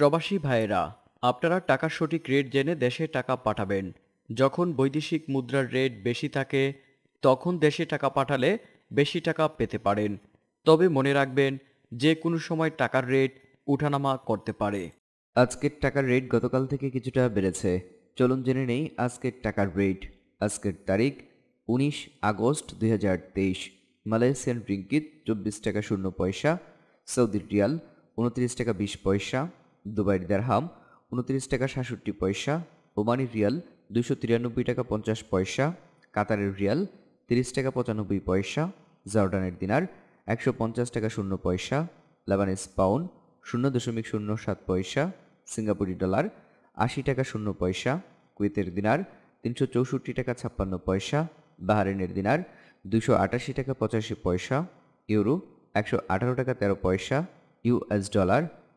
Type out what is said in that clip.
প্রবাসী ভাইয়েরা আপনারা টাকার সঠিক রেট জেনে দেশে টাকা পাঠাবেন যখন বৈদেশিক মুদ্রার রেট বেশি থাকে তখন দেশে টাকা পাঠালে বেশি টাকা পেতে পারেন তবে মনে রাখবেন যে কোনো সময় টাকার রেট উঠানামা করতে পারে আজকের টাকার রেট গতকাল থেকে কিছুটা বেড়েছে চলুন জেনে নেই আজকের টাকার রেট আজকের তারিখ উনিশ আগস্ট দুই মালয়েশিয়ান রিঙ্গিত চব্বিশ টাকা শূন্য পয়সা সৌদি রিয়াল উনত্রিশ টাকা বিশ পয়সা দুবাইয়ের দেড়হাম উনত্রিশ টাকা সাতষট্টি পয়সা ওমানি রিয়াল দুশো তিরানব্বই টাকা পঞ্চাশ পয়সা কাতারের রিয়াল তিরিশ টাকা পঁচানব্বই পয়সা জর্ডানের দিনার একশো পঞ্চাশ টাকা শূন্য পয়সা লেবানিস পাউন্ড শূন্য দশমিক শূন্য সাত পয়সা সিঙ্গাপুরি ডলার আশি টাকা শূন্য পয়সা কুয়েতের দিনার তিনশো চৌষট্টি টাকা ছাপ্পান্ন পয়সা বাহারিনের দিনার দুশো আটাশি টাকা পঁচাশি পয়সা ইউরো একশো আঠারো টাকা তেরো পয়সা ইউএস ডলার